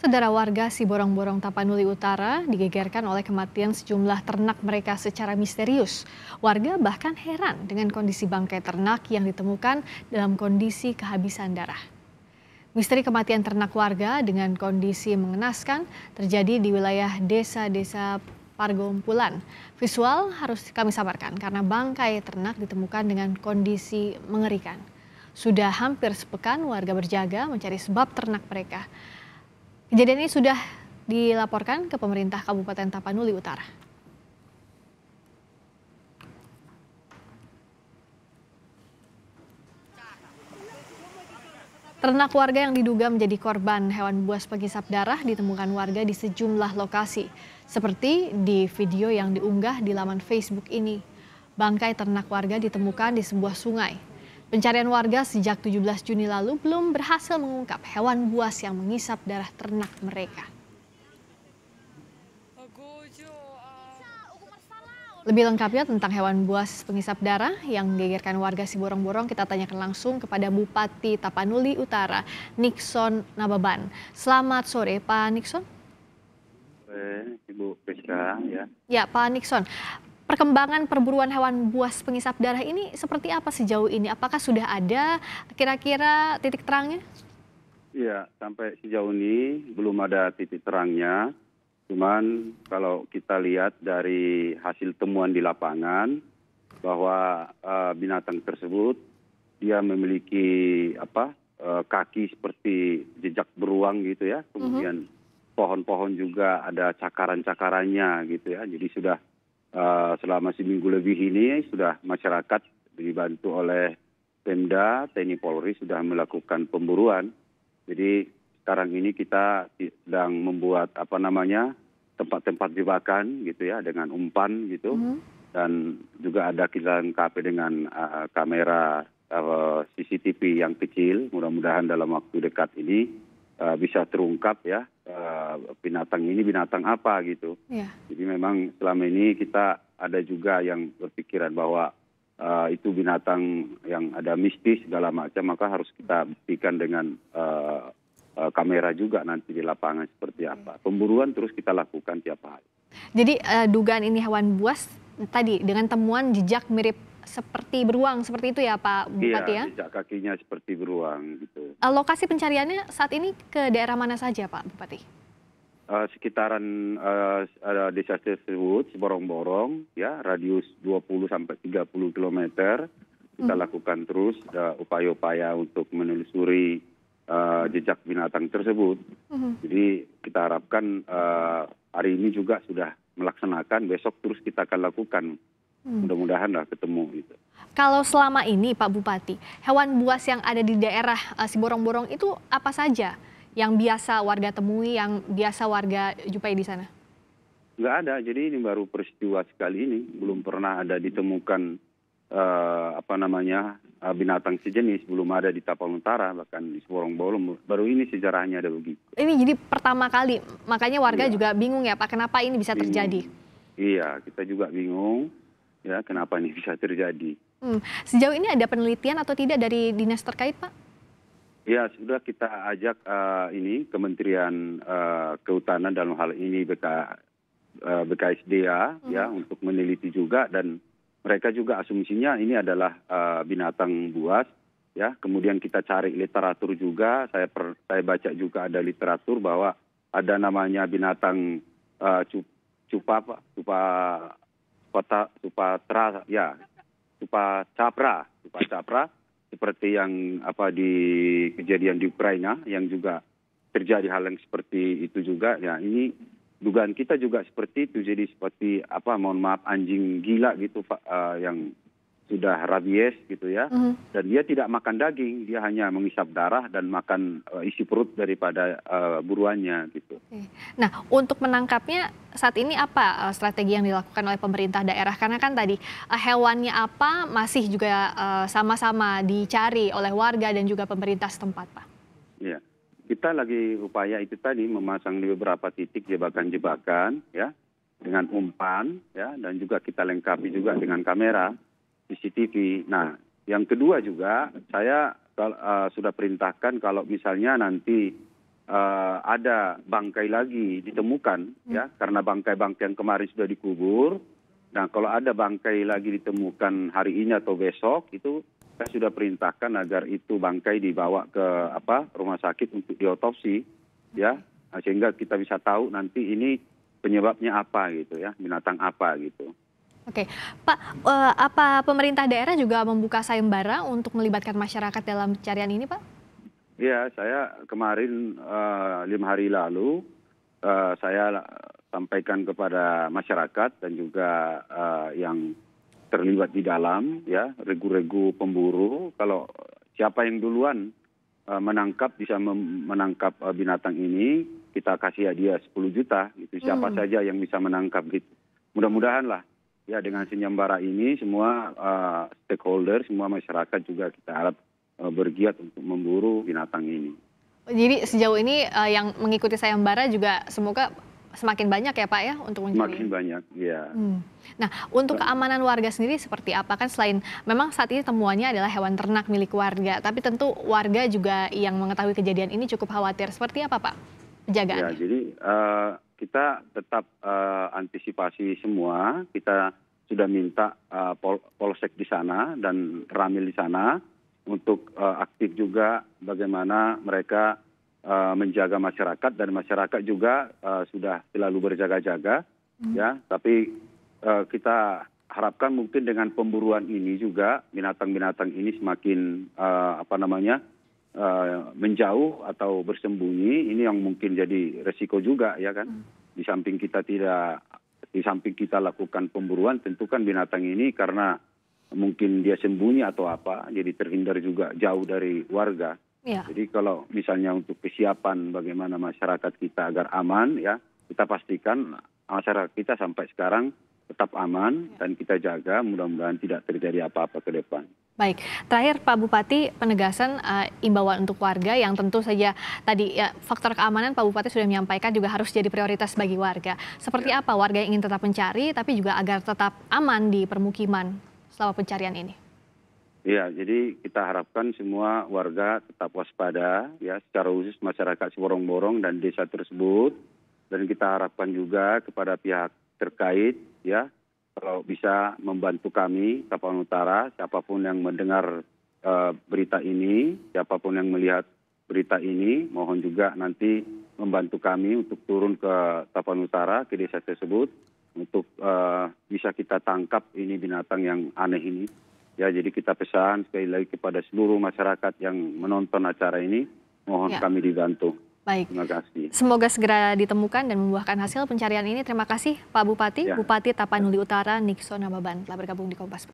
Saudara warga Siborong-Borong Tapanuli Utara digegerkan oleh kematian sejumlah ternak mereka secara misterius. Warga bahkan heran dengan kondisi bangkai ternak yang ditemukan dalam kondisi kehabisan darah. Misteri kematian ternak warga dengan kondisi mengenaskan terjadi di wilayah desa-desa Pargompulan. Visual harus kami samarkan karena bangkai ternak ditemukan dengan kondisi mengerikan. Sudah hampir sepekan warga berjaga mencari sebab ternak mereka. Kejadian ini sudah dilaporkan ke pemerintah Kabupaten Tapanuli Utara. Ternak warga yang diduga menjadi korban hewan buas pengisap darah ditemukan warga di sejumlah lokasi, seperti di video yang diunggah di laman Facebook ini. Bangkai ternak warga ditemukan di sebuah sungai. Pencarian warga sejak 17 Juni lalu belum berhasil mengungkap hewan buas yang mengisap darah ternak mereka. Lebih lengkapnya tentang hewan buas pengisap darah yang menggegerkan warga Siborong-Borong kita tanyakan langsung kepada Bupati Tapanuli Utara, Nixon Nababan. Selamat sore Pak Nixon. Ibu Priska ya. Ya Pak Nixon, perkembangan perburuan hewan buas pengisap darah ini seperti apa sejauh ini? Apakah sudah ada kira-kira titik terangnya? Iya, sampai sejauh ini belum ada titik terangnya. Cuman kalau kita lihat dari hasil temuan di lapangan bahwa uh, binatang tersebut dia memiliki apa uh, kaki seperti jejak beruang gitu ya, mhm. kemudian pohon-pohon mm -hmm. juga ada cakaran-cakarannya gitu ya. Jadi sudah uh, selama seminggu lebih ini sudah masyarakat dibantu oleh Pemda, TNI Polri sudah melakukan pemburuan. Jadi sekarang ini kita sedang membuat apa namanya tempat-tempat jebakan gitu ya dengan umpan gitu mm -hmm. dan juga ada kita lengkapi dengan uh, kamera uh, eh, CCTV yang kecil. Mudah-mudahan dalam waktu dekat ini uh, bisa terungkap ya Eh, binatang ini binatang apa gitu. Yeah. Jadi memang selama ini kita ada juga yang berpikiran bahwa uh, itu binatang yang ada mistis segala macam, maka harus kita buktikan dengan uh, uh, kamera juga nanti di lapangan seperti apa. Pemburuan terus kita lakukan tiap hari. Jadi uh, dugaan ini hewan buas tadi dengan temuan jejak mirip seperti beruang, seperti itu ya Pak Bupati iya, ya? Iya, kakinya seperti beruang gitu. Eh, lokasi pencariannya saat ini ke daerah mana saja Pak Bupati? Uh, sekitaran uh, uh, desa tersebut, Borong-Borong, ya, radius 20 sampai 30 km. Kita hmm. lakukan terus upaya upaya-upaya untuk menelusuri uh, jejak binatang tersebut. Hmm. Jadi kita harapkan uh, hari ini juga sudah melaksanakan, besok terus kita akan lakukan Hmm. mudah-mudahan lah ketemu gitu. Kalau selama ini Pak Bupati, hewan buas yang ada di daerah uh, si borong itu apa saja yang biasa warga temui, yang biasa warga jumpai di sana? Enggak ada, jadi ini baru peristiwa sekali ini, belum pernah ada ditemukan uh, apa namanya uh, binatang sejenis, belum ada di Tapal Utara, bahkan di borong borong baru ini sejarahnya ada begitu. Ini jadi pertama kali, makanya warga iya. juga bingung ya Pak, kenapa ini bisa bingung. terjadi? Iya, kita juga bingung ya kenapa ini bisa terjadi. Hmm. Sejauh ini ada penelitian atau tidak dari dinas terkait, Pak? Ya, sudah kita ajak uh, ini Kementerian uh, Kehutanan dalam hal ini BK uh, BKSDA hmm. ya untuk meneliti juga dan mereka juga asumsinya ini adalah uh, binatang buas ya. Kemudian kita cari literatur juga. Saya per, saya baca juga ada literatur bahwa ada namanya binatang uh, cup, cupa cupa Kota Supatra ya Supacapra Supacapra seperti yang apa di kejadian di Ukraina yang juga terjadi hal yang seperti itu juga ya ini dugaan kita juga seperti itu jadi seperti apa mohon maaf anjing gila gitu Pak uh, yang sudah rabies gitu ya mm. dan dia tidak makan daging dia hanya mengisap darah dan makan uh, isi perut daripada uh, buruannya gitu. Nah untuk menangkapnya saat ini apa uh, strategi yang dilakukan oleh pemerintah daerah karena kan tadi uh, hewannya apa masih juga sama-sama dicari oleh warga dan juga pemerintah setempat pak. Iya kita lagi upaya itu tadi memasang di beberapa titik jebakan-jebakan ya dengan umpan ya dan juga kita lengkapi juga dengan kamera CCTV. Nah, yang kedua juga saya uh, sudah perintahkan kalau misalnya nanti uh, ada bangkai lagi ditemukan hmm. ya karena bangkai-bangkai yang kemarin sudah dikubur. Nah, kalau ada bangkai lagi ditemukan hari ini atau besok itu saya sudah perintahkan agar itu bangkai dibawa ke apa rumah sakit untuk diotopsi ya nah, sehingga kita bisa tahu nanti ini penyebabnya apa gitu ya binatang apa gitu. Oke, Pak, eh, apa pemerintah daerah juga membuka sayembara untuk melibatkan masyarakat dalam pencarian ini, Pak? Iya, saya kemarin eh, lima hari lalu eh, saya sampaikan kepada masyarakat dan juga yang terlibat di dalam, ya, regu-regu pemburu. Kalau siapa yang duluan menangkap bisa menangkap binatang ini, kita kasih hadiah 10 juta. Itu siapa hmm. saja yang bisa menangkap gitu. Mudah-mudahan lah Ya dengan Senyambara ini semua uh, stakeholder, semua masyarakat juga kita harap uh, bergiat untuk memburu binatang ini. Jadi sejauh ini uh, yang mengikuti sayembara juga semoga semakin banyak ya Pak ya untuk mencuri. Semakin banyak, ya. Hmm. Nah, untuk keamanan warga sendiri seperti apa kan selain memang saat ini temuannya adalah hewan ternak milik warga, tapi tentu warga juga yang mengetahui kejadian ini cukup khawatir. Seperti apa Pak penjagaan? Ya, jadi uh, kita tetap uh, antisipasi semua. Kita sudah minta uh, pol polsek di sana dan ramil di sana untuk uh, aktif juga bagaimana mereka uh, menjaga masyarakat dan masyarakat juga uh, sudah selalu berjaga-jaga hmm. ya tapi uh, kita harapkan mungkin dengan pemburuan ini juga binatang-binatang ini semakin uh, apa namanya uh, menjauh atau bersembunyi ini yang mungkin jadi resiko juga ya kan hmm. di samping kita tidak di samping kita lakukan pemburuan tentu kan binatang ini karena mungkin dia sembunyi atau apa jadi terhindar juga jauh dari warga ya. jadi kalau misalnya untuk kesiapan bagaimana masyarakat kita agar aman ya kita pastikan masyarakat kita sampai sekarang tetap aman dan kita jaga mudah-mudahan tidak terjadi apa-apa ke depan. Baik, terakhir Pak Bupati penegasan uh, imbauan untuk warga yang tentu saja tadi ya, faktor keamanan Pak Bupati sudah menyampaikan juga harus jadi prioritas bagi warga. Seperti ya. apa warga yang ingin tetap mencari tapi juga agar tetap aman di permukiman selama pencarian ini? Ya, jadi kita harapkan semua warga tetap waspada ya secara khusus masyarakat seborong borong dan desa tersebut dan kita harapkan juga kepada pihak terkait ya kalau bisa membantu kami Tapanuli Utara siapapun yang mendengar uh, berita ini siapapun yang melihat berita ini mohon juga nanti membantu kami untuk turun ke Tapanuli Utara ke desa tersebut untuk uh, bisa kita tangkap ini binatang yang aneh ini ya jadi kita pesan sekali lagi kepada seluruh masyarakat yang menonton acara ini mohon ya. kami dibantu Baik. Terima kasih. Semoga segera ditemukan dan membuahkan hasil pencarian ini. Terima kasih Pak Bupati, ya. Bupati Tapanuli ya. Utara Nixon Nababan telah bergabung di Kompas.